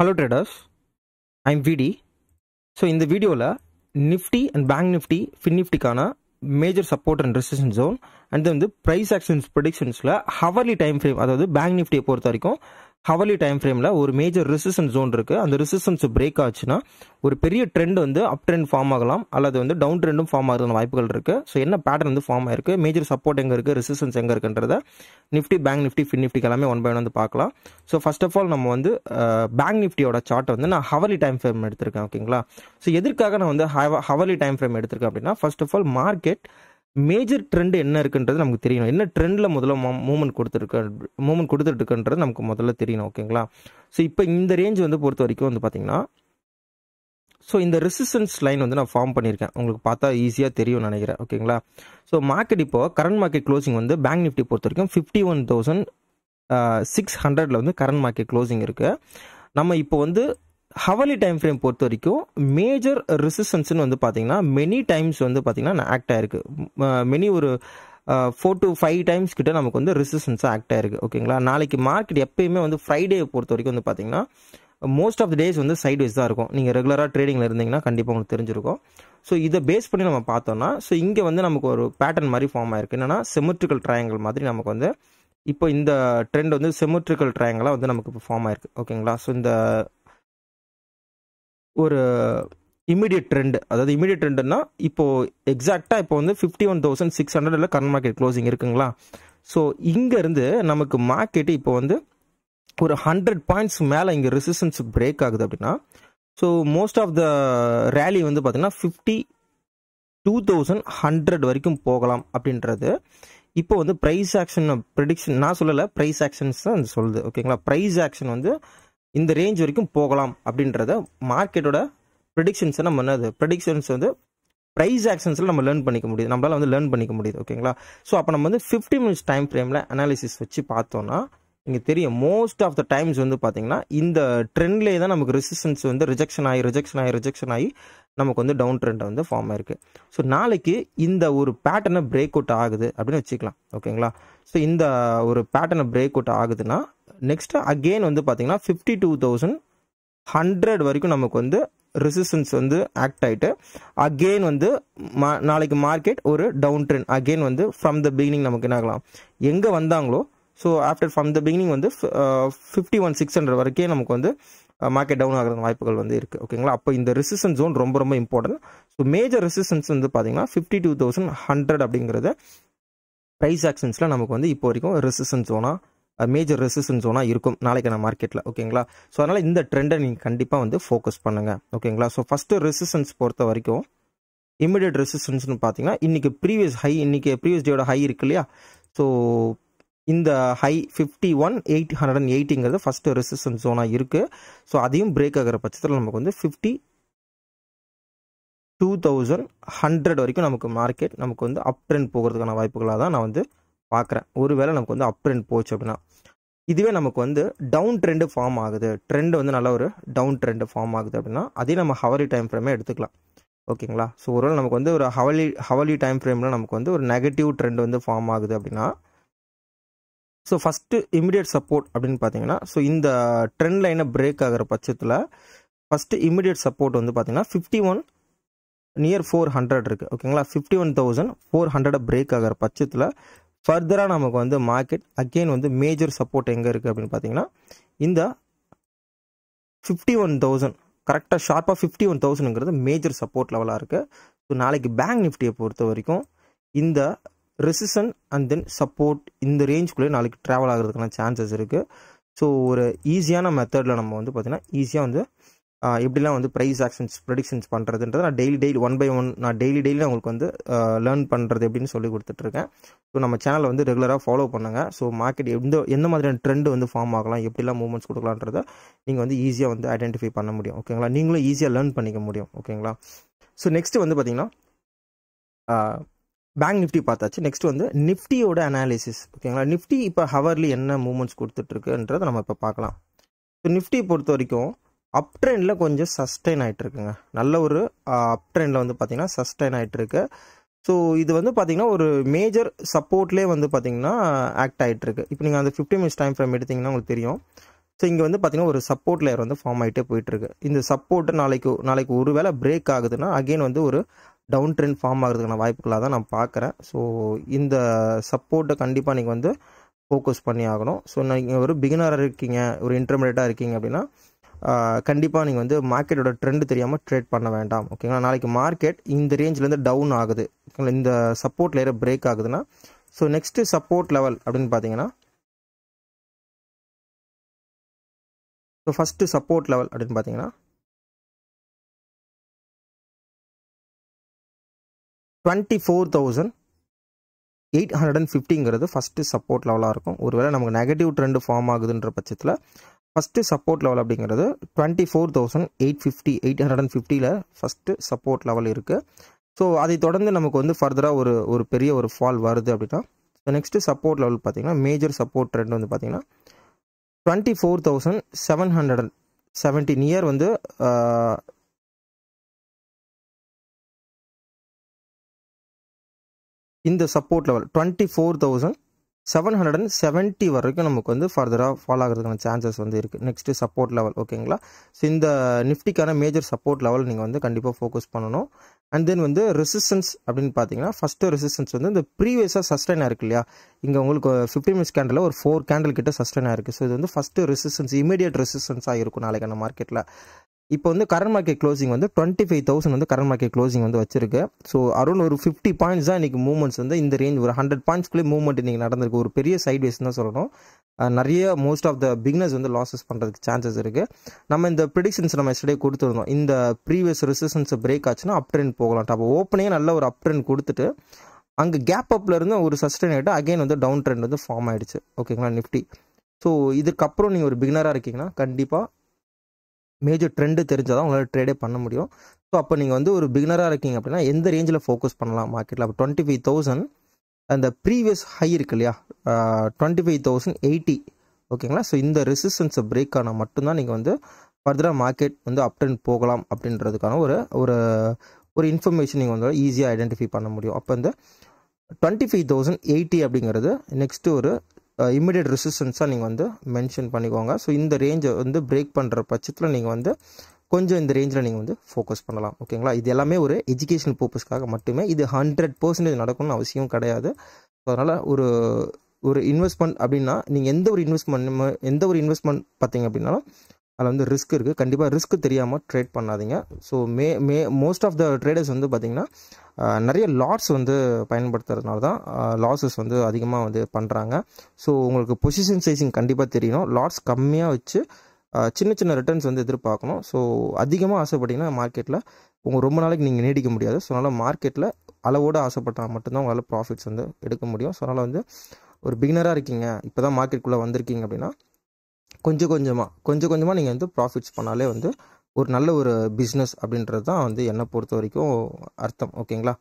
Hello traders I'm விடி so இந்த வீடியோவில் Nifty and bank Nifty fin நிஃப்டிக்கான major support and resistance zone and வந்து ப்ரைஸ் ஆக்ஷன்ஸ் ப்ரொடிக்ஷன்ஸில் ஹவர்லி டைம் ஃப்ரேம் அதாவது பேங்க் நிஃப்டியை பொறுத்த வரைக்கும் ஹவலி டைம் ஃப்ரேமில் ஒரு மேஜர் ரிசிஸ்டன்ஸ் ஜோன் இருக்குது அந்த ரிசிஸ்டன்ஸ் பிரேக் ஆச்சுன்னா ஒரு பெரிய ட்ரெண்ட் வந்து அப் ட்ரெண்ட் ஃபார்ம் ஆகலாம் அல்லது வந்து டவுன் ட்ரெண்டும் ஃபார்ம் ஆகிறதுன வாய்ப்புகள் இருக்குது ஸோ என்ன பேட்டர் வந்து ஃபார்ம் ஆயிருக்கு மேஜர் சப்போர்ட் எங்கே இருக்குது ரிசிஸ்டன்ஸ் எங்கே இருக்குன்றத நிஃப்டி பேங்க் நிஃப்டி ஃபின் நிஃப்டி எல்லாமே ஒன் பை ஒன் வந்து பார்க்கலாம் ஸோ ஃபஸ்ட் ஆஃப் ஆல் நம்ம வந்து பேங்க் நிஃப்டியோட சார்ட் வந்து நான் ஹவர்லி டைம் ஃப்ரேம் எடுத்திருக்கேன் ஓகேங்களா ஸோ எதற்காக நான் வந்து ஹவலி டைம் ஃப்ரேம் எடுத்திருக்கேன் அப்படின்னா first of all market major trend என்ன இருக்குன்றது நமக்கு தெரியணும் என்ன ட்ரெண்டில் முதல்ல மூமெண்ட் கொடுத்துருக்கு மூமெண்ட் கொடுத்துட்டுருக்குன்றது நமக்கு முதல்ல தெரியணும் ஓகேங்களா ஸோ இப்போ இந்த ரேஞ்ச் வந்து பொறுத்த வரைக்கும் வந்து பார்த்தீங்கன்னா ஸோ இந்த ரெசிஸ்டன்ஸ் லைன் வந்து நான் ஃபார்ம் பண்ணியிருக்கேன் உங்களுக்கு பார்த்தா ஈஸியாக தெரியும் நினைக்கிறேன் ஓகேங்களா ஸோ மார்க்கெட் இப்போ கரண்ட் மார்க்கெட் க்ளோசிங் வந்து பேங்க் நிஃப்டி பொறுத்த வரைக்கும் ஃபிஃப்டி ஒன் தௌசண்ட் சிக்ஸ் ஹண்ட்ரடில் வந்து கரண்ட் மார்க்கெட் க்ளோசிங் இருக்குது நம்ம இப்போ வந்து ஹவலி டைம் ஃப்ரேம் பொறுத்த வரைக்கும் மேஜர் ரெசிஸ்டன்ஸ்னு வந்து பார்த்தீங்கன்னா மெனி டைம்ஸ் வந்து பார்த்தீங்கன்னா ஆக்ட் ஆகிருக்கு மெனி ஒரு ஃபோர் டு ஃபைவ் டைம்ஸ் கிட்ட நமக்கு வந்து ரெசிஸ்டன்ஸாக ஆக்ட் ஆகிருக்கு ஓகேங்களா நாளைக்கு மார்க்கெட் எப்பயுமே வந்து ஃப்ரைடே பொறுத்த வரைக்கும் வந்து பார்த்தீங்கன்னா மோஸ்ட் ஆஃப் த டேஸ் வந்து சைட் வைஸ் தான் இருக்கும் நீங்கள் ரெகுலராக ட்ரேடிங்கில் இருந்தீங்கன்னா கண்டிப்பாக உங்களுக்கு தெரிஞ்சிருக்கும் ஸோ இதை பேஸ் பண்ணி நம்ம பார்த்தோம்னா ஸோ இங்கே வந்து நமக்கு ஒரு பேட்டர்ன் மாதிரி ஃபார்ம் ஆயிருக்கு என்னென்னா செமெட்ரிக்கல் ட்ரையாங்கல் மாதிரி நமக்கு வந்து இப்போ இந்த ட்ரெண்ட் வந்து செமெட்ரிக்கல் ட்ரையாங்கலாக வந்து நமக்கு இப்போ ஃபார்ம் ஆயிருக்கு ஓகேங்களா ஸோ இந்த ஒரு இமீடியட் ட்ரெண்ட் அதாவது இமீடியட் ட்ரெண்டுன்னா இப்போது எக்ஸாக்டா இப்போ வந்து ஃபிஃப்டி ஒன் தௌசண்ட் சிக்ஸ் ஹண்ட்ரடில் கரண்ட் மார்க்கெட் க்ளோசிங் இருக்குங்களா ஸோ இங்கேருந்து நமக்கு மார்க்கெட்டு இப்போ வந்து ஒரு ஹண்ட்ரட் பாயிண்ட்ஸ் மேலே இங்கே ரெசிஸ்டன்ஸ் பிரேக் ஆகுது அப்படின்னா so most of the rally வந்து பார்த்திங்கன்னா ஃபிஃப்டி டூ தௌசண்ட் ஹண்ட்ரட் வரைக்கும் போகலாம் அப்படின்றது இப்போ வந்து ப்ரைஸ் ஆக்ஷன் ப்ரிடிக்ஷன் நான் சொல்லலை ப்ரைஸ் ஆக்ஷன்ஸ் தான் சொல்லுது ஓகேங்களா ப்ரைஸ் ஆக்ஷன் வந்து இந்த ரேஞ்ச் வரைக்கும் போகலாம் அப்படின்றத மார்க்கெட்டோட ப்ரெடிக்ஷன்ஸை நம்ம என்னது ப்ரெடிக்ஷன்ஸ் வந்து ப்ரைஸ் ஆக்ஷன்ஸில் நம்ம லேர்ன் பண்ணிக்க முடியுது நம்மளால் வந்து லேர்ன் பண்ணிக்க முடியுது ஓகேங்களா ஸோ அப்போ நம்ம வந்து ஃபிஃப்டி மினிட்ஸ் டைம் ஃப்ரேமில் அனாலிசிஸ் வச்சு பார்த்தோன்னா இங்கே தெரியும் மோஸ்ட் ஆஃப் த டைம்ஸ் வந்து பார்த்தீங்கன்னா இந்த ட்ரெண்ட்லேயே தான் நமக்கு ரெசிஸ்டன்ஸ் வந்து ரிஜெக்ஷன் ஆகி ரிஜெக்ஷன் ஆகி ரிஜெக்ஷன் ஆகி நமக்கு வந்து டவுன் ட்ரெண்டை வந்து ஃபார்ம் ஆயிருக்கு ஸோ நாளைக்கு இந்த ஒரு பேட்டர்னை பிரேக் அவுட் ஆகுது அப்படின்னு வச்சுக்கலாம் ஓகேங்களா ஸோ இந்த ஒரு பேட்டர்னை பிரேக் அவுட் ஆகுதுன்னா நெக்ஸ்ட்டு அகெயின் வந்து பார்த்திங்கன்னா ஃபிஃப்டி டூ தௌசண்ட் ஹண்ட்ரட் வரைக்கும் நமக்கு வந்து ரெசிஸ்டன்ஸ் வந்து ஆக்ட் ஆகிட்டு அகெயின் வந்து மா நாளைக்கு மார்க்கெட் ஒரு டவுன் ட்ரெண்ட் அகெயின் வந்து ஃப்ரம் த பிகினிங் நமக்கு என்ன ஆகலாம் எங்கே வந்தாங்களோ so after from the beginning வந்து ஃபிஃப்டி ஒன் சிக்ஸ் ஹண்ட்ரட் வரைக்கும் நமக்கு வந்து மார்க்கெட் டவுன் ஆகிற வாய்ப்புகள் வந்து இருக்குது ஓகேங்களா அப்போ இந்த ரெசிஸ்டன்ஸ் ஜோன் ரொம்ப ரொம்ப இம்பார்ட்டன்ட் ஸோ மேஜர் ரெசிஸ்டன்ஸ் வந்து பார்த்தீங்கன்னா ஃபிஃப்டி டூ தௌசண்ட் ஹண்ட்ரட் அப்படிங்கிறது ப்ரைஸ் ஆக்ஷன்ஸில் நமக்கு வந்து இப்போ வரைக்கும் ரெசிஸ்டன்ஸ் ஜோனாக மேஜர் ரெசிஸ்டன்ஸ் ஒன்றா இருக்கும் நாளைக்கான மார்க்கெட்டில் ஓகேங்களா ஸோ அதனால் இந்த ட்ரெண்டை நீங்கள் கண்டிப்பாக வந்து ஃபோக்கஸ் பண்ணுங்கள் ஓகேங்களா ஸோ ஃபஸ்ட்டு ரெசிஸ்டன்ஸ் பொறுத்த வரைக்கும் இமிடியட் ரெசிஸ்டன்ஸ்னு பார்த்தீங்கன்னா இன்றைக்கி ப்ரீவியஸ் ஹை இன்றைக்கி ப்ரீவியஸ் டேயோட ஹை இருக்கு இல்லையா ஸோ இந்த high fifty one eight hundred and எயிட்டிங்கிறது ஃபஸ்ட்டு ரெசிஸ்டன்ஸ் ஜோனாக இருக்குது ஸோ அதையும் பிரேக் ஆகிற பட்சத்தில் நமக்கு வந்து ஃபிஃப்டி டூ தௌசண்ட் ஹண்ட்ரட் வரைக்கும் நமக்கு மார்க்கெட் நமக்கு வந்து அப் ட்ரெண்ட் போகிறதுக்கான வாய்ப்புகளாக தான் நான் வந்து பார்க்குறேன் ஒருவேளை நமக்கு வந்து அப் ட்ரெண்ட் போச்சு அப்படின்னா இதுவே நமக்கு வந்து டவுன் ட்ரெண்டு ஃபார்ம் ஆகுது ட்ரெண்ட் வந்து நல்ல ஒரு டவுன் ட்ரெண்டு ஃபார்ம் ஆகுது அப்படின்னா அதையும் நம்ம ஹவலி டைம் ஃப்ரேமே எடுத்துக்கலாம் ஓகேங்களா ஸோ ஒருவேளை நமக்கு வந்து ஒரு ஹவலி ஹவலி டைம் ஃப்ரேமில் நமக்கு வந்து ஒரு நெகட்டிவ் ட்ரெண்ட் வந்து ஃபார்ம் ஆகுது அப்படின்னா ஸோ ஃபஸ்ட்டு இமிடியட் சப்போர்ட் அப்படின்னு பார்த்தீங்கன்னா ஸோ இந்த ட்ரெண்ட் லைனை பிரேக் ஆகிற பட்சத்தில் ஃபஸ்ட்டு இமிடியட் சப்போர்ட் வந்து பார்த்தீங்கன்னா fifty one near four hundred இருக்குது ஓகேங்களா fifty one thousand four hundred break ஆகிற பட்சத்தில் ஃபர்தராக நமக்கு வந்து மார்க்கெட் அகெயின் வந்து மேஜர் சப்போர்ட் எங்கே இருக்குது அப்படின்னு பார்த்தீங்கன்னா இந்த ஃபிஃப்டி ஒன் தௌசண்ட் கரெக்டாக ஷார்ப்பாக ஃபிஃப்டி ஒன் தௌசண்ட்ங்கிறது மேஜர் சப்போர்ட் லெவலாக இருக்குது ஸோ நாளைக்கு பேங்க் நிஃப்டியை பொறுத்த வரைக்கும் இந்த ரெசிஷன் அண்ட் தென் சப்போர்ட் இந்த ரேஞ்சுக்குள்ளே நாளைக்கு ட்ராவல் ஆகிறதுக்கான சான்சஸ் இருக்குது ஸோ ஒரு ஈஸியான மெத்தடில் நம்ம வந்து பார்த்திங்கன்னா ஈஸியாக வந்து எப்படிலாம் வந்து ப்ரைஸ் ஆக்ஷன்ஸ் ப்ரொடிக்ஷன்ஸ் பண்ணுறதுன்றது நான் daily daily one by one நான் டெய்லி டெய்லி உங்களுக்கு வந்து லேர்ன் பண்ணுறது எப்படின்னு சொல்லி கொடுத்துட்ருக்கேன் ஸோ நம்ம சேனலை வந்து ரெகுலராக ஃபாலோ பண்ணுங்கள் ஸோ மார்க்கெட் எந்த எந்த மாதிரியான ட்ரெண்ட் வந்து ஃபார்ம் ஆகலாம் எப்படிலாம் மூவ்மெண்ட்ஸ் கொடுக்கலான்றத நீங்கள் வந்து ஈஸியாக வந்து ஐடென்டிஃபை பண்ண முடியும் ஓகேங்களா நீங்களும் ஈஸியாக லேர்ன் பண்ணிக்க முடியும் ஓகேங்களா ஸோ நெக்ஸ்ட்டு வந்து பார்த்தீங்கன்னா பேங்க் நிஃப்டி பார்த்தாச்சு நெக்ஸ்ட் வந்து நிஃப்டியோட அனாலிசிஸ் ஓகேங்களா நிஃப்டி இப்போ ஹவர்லி என்ன மூவ்மெண்ட்ஸ் கொடுத்துட்ருக்குன்றதை நம்ம இப்போ பார்க்கலாம் ஸோ நிஃப்டி பொறுத்த வரைக்கும் அப் ட்ரெண்டில் கொஞ்சம் சஸ்டெயின் ஆகிட்டுருக்குங்க நல்ல ஒரு அப் ட்ரெண்டில் வந்து பார்த்திங்கன்னா சஸ்டெயின் ஆகிட்டுருக்கு ஸோ இது வந்து பார்த்திங்கன்னா ஒரு மேஜர் சப்போர்ட்லேயே வந்து பார்த்திங்கன்னா ஆக்ட் ஆகிட்டுருக்கு இப்போ நீங்கள் அந்த ஃபிஃப்டி மினிட்ஸ் டைம் ஃப்ரேம் எடுத்திங்கன்னா உங்களுக்கு தெரியும் ஸோ இங்கே வந்து பார்த்திங்கன்னா ஒரு சப்போர்ட் லேயர் வந்து ஃபார்ம் ஆகிட்டே போயிட்டுருக்கு இந்த சப்போர்ட்டு நாளைக்கு நாளைக்கு ஒரு வேளை பிரேக் ஆகுதுன்னா அகெயின் வந்து ஒரு டவுன் ட்ரெண்ட் ஃபார்ம் ஆகுறதுக்கான வாய்ப்புகளாக தான் நான் பார்க்குறேன் ஸோ இந்த சப்போர்ட்டை கண்டிப்பாக நீங்கள் வந்து ஃபோக்கஸ் பண்ணி ஆகணும் ஸோ நீங்கள் ஒரு பிகினராக இருக்கீங்க ஒரு இன்டர்மீடியட்டாக இருக்கீங்க அப்படின்னா கண்டிப்பாக நீங்கள் வந்து மார்க்கெட்டோட ட்ரெண்டு தெரியாமல் ட்ரேட் பண்ண வேண்டாம் ஓகேங்களா நாளைக்கு மார்க்கெட் இந்த ரேஞ்சிலேருந்து டவுன் ஆகுது ஓகேங்களா இந்த சப்போர்ட் லேயர் பிரேக் ஆகுதுன்னா ஸோ நெக்ஸ்ட்டு சப்போர்ட் லெவல் அப்படின்னு பார்த்தீங்கன்னா ஸோ ஃபஸ்ட்டு சப்போர்ட் லெவல் அப்படின்னு பார்த்தீங்கன்னா twenty four thousand eight hundred and ஃபிஃப்டிங்கிறது ஃபஸ்ட்டு சப்போர்ட் லெவலாக இருக்கும் ஒருவேளை நமக்கு நெகட்டிவ் ட்ரெண்டு ஃபார்ம் ஆகுதுன்ற பட்சத்தில் ஃபஸ்ட்டு சப்போர்ட் லெவல் அப்படிங்கிறது twenty four thousand eight fifty eight hundred and ஃபிஃப்டியில் ஃபஸ்ட்டு சப்போர்ட் லெவல் இருக்குது ஸோ அதை தொடர்ந்து நமக்கு வந்து ஃபர்தராக ஒரு ஒரு பெரிய ஒரு ஃபால் வருது அப்படின்னா ஸோ நெக்ஸ்ட்டு சப்போர்ட் லெவல் பார்த்திங்கன்னா மேஜர் சப்போர்ட் ட்ரெண்ட் வந்து பார்த்திங்கன்னா twenty four thousand seven hundred and seventeen year வந்து இந்த support level twenty four thousand seven hundred and seventy வரைக்கும் நமக்கு வந்து ஃபர்தராக ஃபாலோ ஆகிறதுக்கான சான்சஸ் வந்து இருக்குது நெக்ஸ்ட்டு சப்போர்ட் லெவல் ஓகேங்களா ஸோ இந்த நிஃப்டிக்கான மேஜர் சப்போர்ட் லெவல் நீங்கள் வந்து கண்டிப்பாக ஃபோக்கஸ் பண்ணணும் அண்ட் தென் வந்து ரெசிஸ்டன்ஸ் அப்படின்னு பார்த்தீங்கன்னா ஃபஸ்ட்டு ரெசிஸ்டன்ஸ் வந்து இந்த ப்ரீவியஸாக சஸ்டைன் ஆயிருக்கு இல்லையா இங்கே உங்களுக்கு ஃபிஃப்டி மினிட்ஸ் கேண்டில் ஒரு ஃபோர் கேண்டில் கிட்ட சஸ்டைன் ஆயிருக்கு ஸோ இது வந்து ஃபஸ்ட்டு ரெசிஸ்டன்ஸ் இமீடியட் ரெசிஸ்டன்ஸாக இருக்கும் நாளைக்கான மார்க்கெட்டில் இப்போ வந்து கரண்ட் மார்க்கெட் க்ளோசிங் வந்து டுவெண்ட்டி ஃபைவ் தௌசண்ட் வந்து கரண்ட் மார்க்கெட் க்ளோசிங் வந்து வச்சிருக்கு ஸோ அரௌண்ட் ஒரு ஃபிஃப்டி பாயிண்ட்ஸ் தான் இன்றைக்கி மூவ்மெண்ட்ஸ் வந்து இந்த ரேஞ்ச் ஒரு ஹண்ட்ரட் பாயிண்ட்ஸ்க்குள்ளே மூவ்மெண்ட் இன்றைக்கி நடந்திருக்கு ஒரு பெரிய சைட்வேஸ் தான் சொல்லணும் நிறைய மோஸ்ட் ஆஃப் த பிக்னஸ் வந்து லாஸஸ் பண்ணுறதுக்கு சான்சஸ் இருக்குது நம்ம இந்த ப்ரிடிக்ஷன்ஸ் நம்ம எஸ்டே கொடுத்துருந்தோம் இந்த ப்ரீவியஸ் ரெசிஸ்டன்ஸை பிரேக் ஆச்சுன்னா அப் ட்ரெண்ட் போகலாம் அப்போ ஓப்பனே நல்ல ஒரு அப் ட்ரெண்ட் கொடுத்துட்டு அங்கே கேப் அப்பில் இருந்து ஒரு சஸ்டெயின் ஆகிட்டு அகைன் வந்து டவுன் ட்ரெண்ட் வந்து ஃபார்ம் ஆகிடுச்சு ஓகேங்களா நிஃப்டி ஸோ இதுக்கப்புறம் நீங்கள் ஒரு பிகினராக இருக்கீங்கன்னா கண்டிப்பாக மேஜர் ட்ரெண்டு தெரிஞ்சால் தான் உங்களால் ட்ரேடே பண்ண முடியும் ஸோ அப்போ நீங்கள் வந்து ஒரு பிகினராக இருக்கீங்க அப்படின்னா எந்த ரேஞ்சில் ஃபோக்கஸ் பண்ணலாம் மார்க்கெட்டில் அப்போ டுவெண்ட்டி ஃபைவ் தௌசண்ட் அந்த ப்ரீவியஸ் ஹை இருக்கு இல்லையா டுவெண்ட்டி ஃபைவ் தௌசண்ட் எயிட்டி ஓகேங்களா ஸோ இந்த ரெசிஸ்டன்ஸை பிரேக் ஆனால் மட்டும்தான் நீங்கள் வந்து ஃபர்தராக மார்க்கெட் வந்து அப் போகலாம் அப்படின்றதுக்கான ஒரு ஒரு ஒரு இன்ஃபர்மேஷன் நீங்கள் வந்து ஈஸியாக ஐடென்டிஃபை பண்ண முடியும் அப்போ இந்த டுவெண்ட்டி ஃபைவ் தௌசண்ட் எயிட்டி அப்படிங்கிறது நெக்ஸ்ட்டு ஒரு இம்மிடியட் ரெசிஸ்டன்ஸாக நீங்கள் வந்து மென்ஷன் பண்ணிக்கோங்க ஸோ இந்த ரேஞ்சை வந்து பிரேக் பண்ணுற பட்சத்தில் நீங்கள் வந்து கொஞ்சம் இந்த ரேஞ்சில் நீங்கள் வந்து ஃபோக்கஸ் பண்ணலாம் ஓகேங்களா இது எல்லாமே ஒரு எஜுகேஷன் பர்பஸ்க்காக மட்டுமே இது ஹண்ட்ரட் பர்சன்டேஜ் நடக்கணும்னு அவசியம் கிடையாது ஸோ அதனால் ஒரு ஒரு இன்வெஸ்ட்மெண்ட் அப்படின்னா நீங்கள் எந்த ஒரு இன்வெஸ்ட்மெண்ட் எந்த ஒரு இன்வெஸ்ட்மெண்ட் பார்த்தீங்க அப்படின்னாலும் அதில் வந்து ரிஸ்க் இருக்குது கண்டிப்பாக ரிஸ்க் தெரியாமல் ட்ரேட் பண்ணாதீங்க so may may most of the traders வந்து பார்த்திங்கன்னா நிறைய லாட்ஸ் வந்து பயன்படுத்துறதுனால தான் லாஸஸ் வந்து அதிகமாக வந்து பண்ணுறாங்க ஸோ உங்களுக்கு பொசிஷன் சைஸிங் கண்டிப்பாக தெரியணும் லாட்ஸ் கம்மியாக வச்சு சின்ன சின்ன ரிட்டர்ன்ஸ் வந்து எதிர்பார்க்கணும் ஸோ அதிகமாக ஆசைப்பட்டிங்கன்னா மார்க்கெட்டில் உங்கள் ரொம்ப நாளைக்கு நீங்கள் நீடிக்க முடியாது ஸோ அதனால் மார்க்கெட்டில் அளவோடு ஆசைப்பட்டால் மட்டும்தான் உங்களால் ப்ராஃபிட்ஸ் வந்து எடுக்க முடியும் ஸோ அதனால் வந்து ஒரு பிகினராக இருக்கீங்க இப்போ தான் மார்க்கெட்டுக்குள்ளே வந்திருக்கீங்க அப்படின்னா கொஞ்சம் கொஞ்சமாக கொஞ்சம் கொஞ்சமாக நீங்கள் வந்து ப்ராஃபிட்ஸ் பண்ணாலே வந்து ஒரு நல்ல ஒரு பிஸ்னஸ் அப்படின்றது தான் வந்து என்னை பொறுத்த வரைக்கும் அர்த்தம் ஓகேங்களா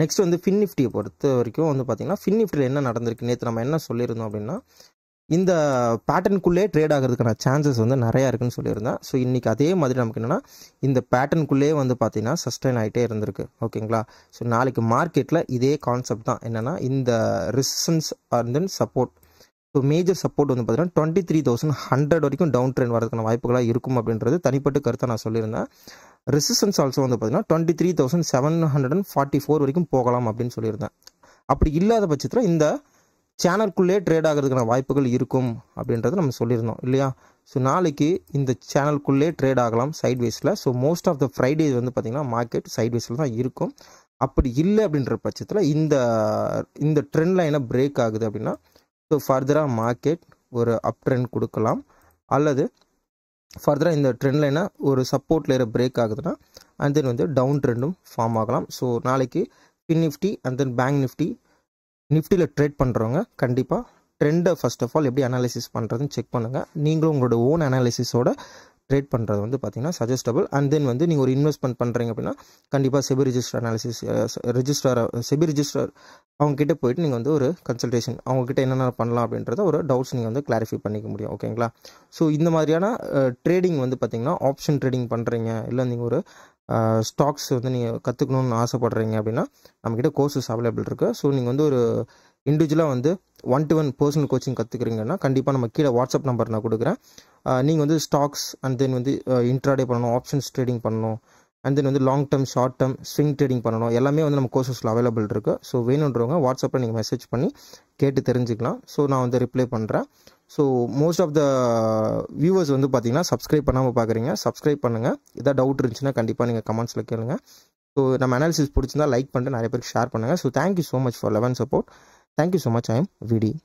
நெக்ஸ்ட் வந்து ஃபின் நிஃப்டியை பொறுத்த வரைக்கும் வந்து பார்த்தீங்கன்னா ஃபின் நிஃப்டியில் என்ன நடந்திருக்கு நேற்று நம்ம என்ன சொல்லியிருந்தோம் அப்படின்னா இந்த பேட்டர்னுக்குள்ளே ட்ரேட் ஆகிறதுக்கான சான்சஸ் வந்து நிறையா இருக்குன்னு சொல்லியிருந்தேன் ஸோ இன்றைக்கி அதே மாதிரி நமக்கு என்னென்னா இந்த பேட்டர்னுக்குள்ளே வந்து பார்த்திங்கன்னா சஸ்டைன் ஆகிட்டே இருந்திருக்கு ஓகேங்களா ஸோ நாளைக்கு மார்க்கெட்டில் இதே கான்செப்ட் தான் என்னென்னா இந்த resistance and then support so major support வந்து பார்த்தீங்கன்னா டுவெண்ட்டி த்ரீ தௌசண்ட் ஹண்ட்ரட் வரைக்கும் டவுன் ட்ரெண்ட் வரதுக்கான வாய்ப்புகளாக இருக்கும் அப்படின்றது தனிப்பட்ட கருத்தை நான் சொல்லியிருந்தேன் ரெசிஸ்டன்ஸ் ஆல்சோ வந்து பார்த்தீங்கன்னா twenty three thousand seven hundred and forty four வரைக்கும் போகலாம் அப்படின்னு சொல்லியிருந்தேன் அப்படி இல்லாத பட்சத்தில் இந்த சேனல்குள்ளே ட்ரேட் ஆகிறதுக்கான வாய்ப்புகள் இருக்கும் அப்படின்றத நம்ம சொல்லியிருந்தோம் இல்லையா ஸோ நாளைக்கு இந்த சேனல்குள்ளே ட்ரேட் ஆகலாம் சைட்வேஸில் so most of the Friday வந்து பார்த்திங்கன்னா மார்க்கெட் சைட்வேஸில் தான் இருக்கும் அப்படி இல்லை அப்படின்ற பட்சத்தில் இந்த இந்த ட்ரெண்ட் லைனை பிரேக் ஆகுது அப்படின்னா ஸோ ஃபர்தராக மார்க்கெட் ஒரு அப் ட்ரெண்ட் கொடுக்கலாம் அல்லது ஃபர்தராக இந்த ட்ரெண்ட் லைனை ஒரு சப்போர்ட் லேயர் பிரேக் ஆகுதுன்னா அண்ட் தென் வந்து டவுன் ட்ரெண்டும் ஃபார்ம் ஆகலாம் ஸோ நாளைக்கு fin Nifty and then bank Nifty நிஃப்டியில் ட்ரேட் பண்ணுறவங்க கண்டிப்பாக ட்ரெண்டை ஃபஸ்ட் ஆஃப் ஆல் எப்படி அனாலிசிஸ் பண்ணுறதுன்னு செக் பண்ணுங்கள் நீங்களும் உங்களோட ஓன் அனாலிசிஸோட ட்ரேட் பண்ணுறது வந்து பார்த்தீங்கன்னா சஜஸ்டபிள் அண்ட் தென் வந்து நீங்கள் ஒரு இன்வெஸ்ட்மெண்ட் பண்ணுறீங்க அப்படின்னா கண்டிப்பாக SEBI register analysis register SEBI register அவங்ககிட்ட போயிட்டு நீங்கள் வந்து ஒரு கன்சல்டேஷன் அவங்கக்கிட்ட என்னென்ன பண்ணலாம் அப்படின்றத ஒரு டவுட்ஸ் நீங்கள் வந்து கிளாரிஃபை பண்ணிக்க முடியும் ஓகேங்களா ஸோ இந்த மாதிரியான ட்ரேடிங் வந்து பார்த்திங்கன்னா ஆப்ஷன் ட்ரேடிங் பண்ணுறீங்க இல்லை நீங்கள் ஒரு ஸ்டாக்ஸ் வந்து நீங்கள் கற்றுக்கணும்னு ஆசைப்பட்றீங்க அப்படின்னா நம்மக்கிட்ட கோர்சஸ் அவைலபிள் இருக்குது ஸோ நீங்கள் வந்து ஒரு இண்டிவிஜுவலாக வந்து one to one personal coaching கற்றுக்குறீங்கன்னா கண்டிப்பாக நம்ம கீழே வாட்ஸ்அப் நம்பர் நான் கொடுக்குறேன் நீங்கள் வந்து ஸ்டாக்ஸ் அண்ட் தென் வந்து இன்ட்ராடே பண்ணணும் ஆப்ஷன்ஸ் ட்ரேடிங் பண்ணணும் அண்ட் தென் வந்து long term short term swing trading பண்ணணும் எல்லாமே வந்து நம்ம கோர்சஸில் அவைலபிள் இருக்குது ஸோ வேணுன்றவங்க வாட்ஸ்அப்பில் நீங்கள் மெசேஜ் பண்ணி கேட்டு தெரிஞ்சுக்கலாம் ஸோ நான் வந்து ரிப்ளை பண்ணுறேன் so most of the viewers வந்து பார்த்தீங்கன்னா சப்ஸ்கிரைப் பண்ணாமல் பார்க்குறீங்க சப்ஸ்கிரைப் பண்ணுங்கள் எதாவது டவுட் இருந்துச்சுன்னா கண்டிப்பாக நீங்கள் கமெண்ட்ஸில் கேளுங்கள் ஸோ நம்ம அனாலிசிஸ் பிடிச்சிருந்தா லைக் பண்ணிட்டு நிறைய பேருக்கு ஷேர் பண்ணுங்கள் so thank you so much for eleven support Thank you so much. I am VD.